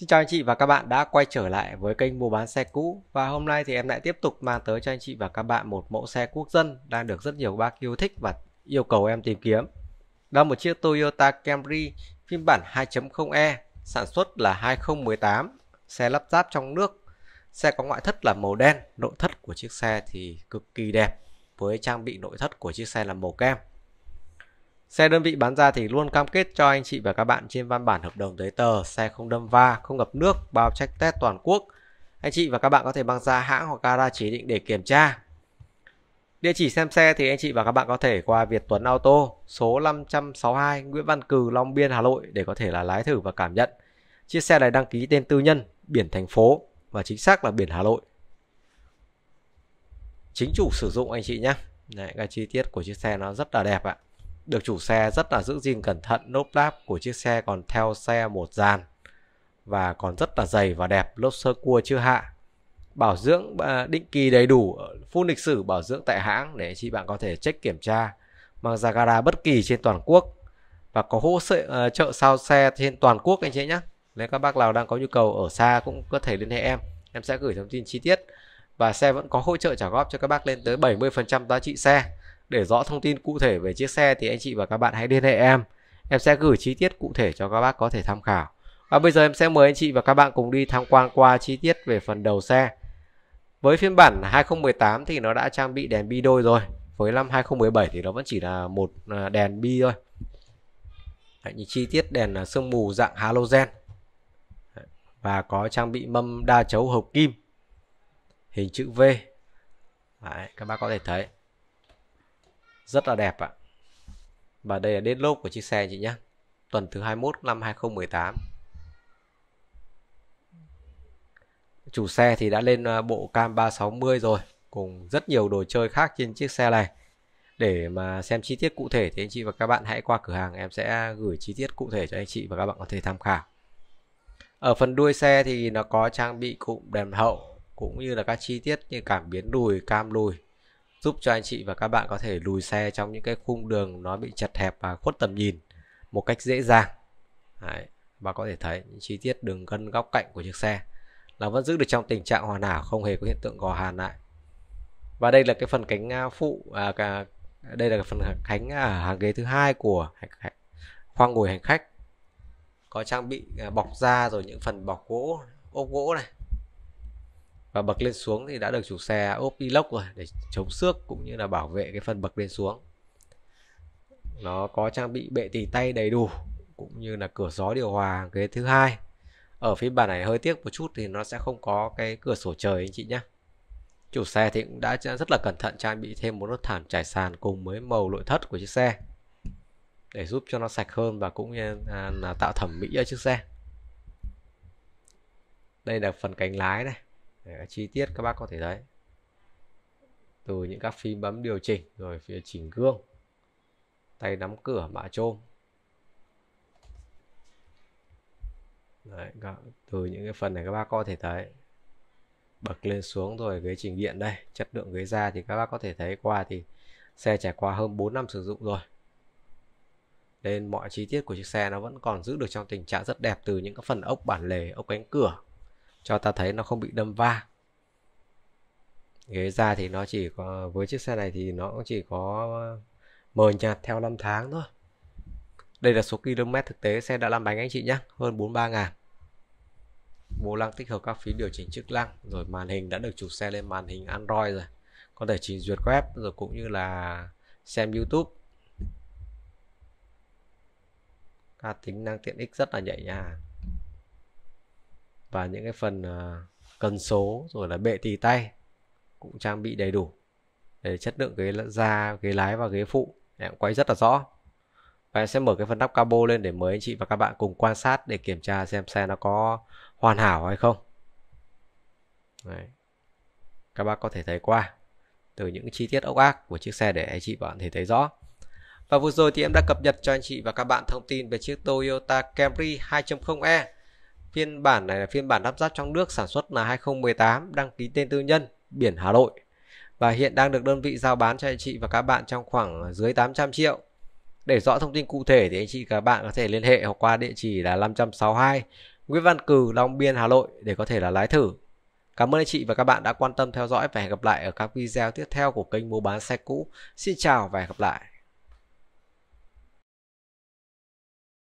Xin chào anh chị và các bạn đã quay trở lại với kênh mua bán xe cũ và hôm nay thì em lại tiếp tục mang tới cho anh chị và các bạn một mẫu xe quốc dân đang được rất nhiều bác yêu thích và yêu cầu em tìm kiếm. Đó là một chiếc Toyota Camry phiên bản 2.0e sản xuất là 2018, xe lắp ráp trong nước. Xe có ngoại thất là màu đen, nội thất của chiếc xe thì cực kỳ đẹp với trang bị nội thất của chiếc xe là màu kem. Xe đơn vị bán ra thì luôn cam kết cho anh chị và các bạn trên văn bản hợp đồng giấy tờ, xe không đâm va, không ngập nước, bao check test toàn quốc. Anh chị và các bạn có thể mang ra hãng hoặc gara chỉ định để kiểm tra. Địa chỉ xem xe thì anh chị và các bạn có thể qua Việt Tuấn Auto, số 562 Nguyễn Văn Cừ, Long Biên, Hà Nội để có thể là lái thử và cảm nhận. Chiếc xe này đăng ký tên tư nhân, biển thành phố và chính xác là biển Hà Nội. Chính chủ sử dụng anh chị nhé. Đấy, cái chi tiết của chiếc xe nó rất là đẹp ạ được chủ xe rất là giữ gìn cẩn thận lốp đáp của chiếc xe còn theo xe một dàn và còn rất là dày và đẹp lốp sơ cua chưa hạ bảo dưỡng à, định kỳ đầy đủ phun lịch sử bảo dưỡng tại hãng để chị bạn có thể check kiểm tra mang ra gara bất kỳ trên toàn quốc và có hỗ trợ uh, chợ sao xe trên toàn quốc anh chị nhé nếu các bác nào đang có nhu cầu ở xa cũng có thể liên hệ em em sẽ gửi thông tin chi tiết và xe vẫn có hỗ trợ trả góp cho các bác lên tới 70% giá trị xe để rõ thông tin cụ thể về chiếc xe thì anh chị và các bạn hãy liên hệ em. Em sẽ gửi chi tiết cụ thể cho các bác có thể tham khảo. Và bây giờ em sẽ mời anh chị và các bạn cùng đi tham quan qua chi tiết về phần đầu xe. Với phiên bản 2018 thì nó đã trang bị đèn bi đôi rồi. Với năm 2017 thì nó vẫn chỉ là một à, đèn bi thôi. Đấy, như chi tiết đèn à, sương mù dạng halogen và có trang bị mâm đa chấu hợp kim hình chữ V. Đấy, các bác có thể thấy rất là đẹp ạ. Và đây là deadlock của chiếc xe chị nhé. Tuần thứ 21 năm 2018. Chủ xe thì đã lên ờ, bộ cam 360 rồi cùng rất nhiều đồ chơi khác trên chiếc xe này. Để mà xem chi tiết cụ thể thì anh chị và các bạn hãy qua cửa hàng em sẽ gửi chi tiết cụ thể cho anh chị và các bạn có thể tham khảo. Ở phần đuôi xe thì nó có trang bị cụm đèn hậu cũng như là các chi tiết như cảm biến lùi, cam lùi, giúp cho anh chị và các bạn có thể lùi xe trong những cái khung đường nó bị chật hẹp và khuất tầm nhìn một cách dễ dàng Đấy, và có thể thấy những chi tiết đường gân góc cạnh của chiếc xe là vẫn giữ được trong tình trạng hoàn hảo không hề có hiện tượng gò hàn lại và đây là cái phần cánh à, phụ à, cả, đây là cái phần cánh ở à, hàng ghế thứ hai của khoang ngồi hành khách có trang bị à, bọc da rồi những phần bọc gỗ ốp gỗ này và bậc lên xuống thì đã được chủ xe ốp inox rồi để chống xước cũng như là bảo vệ cái phần bậc lên xuống nó có trang bị bệ tì tay đầy đủ cũng như là cửa gió điều hòa ghế thứ hai ở phiên bản này hơi tiếc một chút thì nó sẽ không có cái cửa sổ trời anh chị nhé chủ xe thì cũng đã rất là cẩn thận trang bị thêm một nốt thảm trải sàn cùng với màu nội thất của chiếc xe để giúp cho nó sạch hơn và cũng như là tạo thẩm mỹ cho chiếc xe đây là phần cánh lái này Đấy, chi tiết các bác có thể thấy từ những các phím bấm điều chỉnh rồi phía chỉnh gương tay nắm cửa mã chôm từ những cái phần này các bác có thể thấy bật lên xuống rồi ghế chỉnh điện đây chất lượng ghế da thì các bác có thể thấy qua thì xe trải qua hơn 4 năm sử dụng rồi nên mọi chi tiết của chiếc xe nó vẫn còn giữ được trong tình trạng rất đẹp từ những cái phần ốc bản lề ốc cánh cửa cho ta thấy nó không bị đâm va ghế ra thì nó chỉ có với chiếc xe này thì nó cũng chỉ có mờ nhạt theo năm tháng thôi đây là số km thực tế xe đã làm bánh anh chị nhé hơn 43 ngàn vô lăng tích hợp các phí điều chỉnh chức năng rồi màn hình đã được chụp xe lên màn hình Android rồi có thể chỉnh duyệt web rồi cũng như là xem YouTube các tính năng tiện ích rất là nhạy nha và những cái phần à, cần số rồi là bệ tì tay cũng trang bị đầy đủ để chất lượng ghế da ghế lái và ghế phụ em quay rất là rõ và em sẽ mở cái phần nắp cabo lên để mời anh chị và các bạn cùng quan sát để kiểm tra xem xe nó có hoàn hảo hay không Đấy. các bác có thể thấy qua từ những chi tiết ốc ác của chiếc xe để anh chị và bạn thể thấy rõ và vừa rồi thì em đã cập nhật cho anh chị và các bạn thông tin về chiếc Toyota Camry 2.0e Phiên bản này là phiên bản lắp ráp trong nước sản xuất là 2018, đăng ký tên tư nhân, biển Hà Nội. Và hiện đang được đơn vị giao bán cho anh chị và các bạn trong khoảng dưới 800 triệu. Để rõ thông tin cụ thể thì anh chị và các bạn có thể liên hệ hoặc qua địa chỉ là 562 Nguyễn Văn Cử Long Biên, Hà Nội để có thể là lái thử. Cảm ơn anh chị và các bạn đã quan tâm theo dõi và hẹn gặp lại ở các video tiếp theo của kênh Mua bán xe cũ. Xin chào và hẹn gặp lại.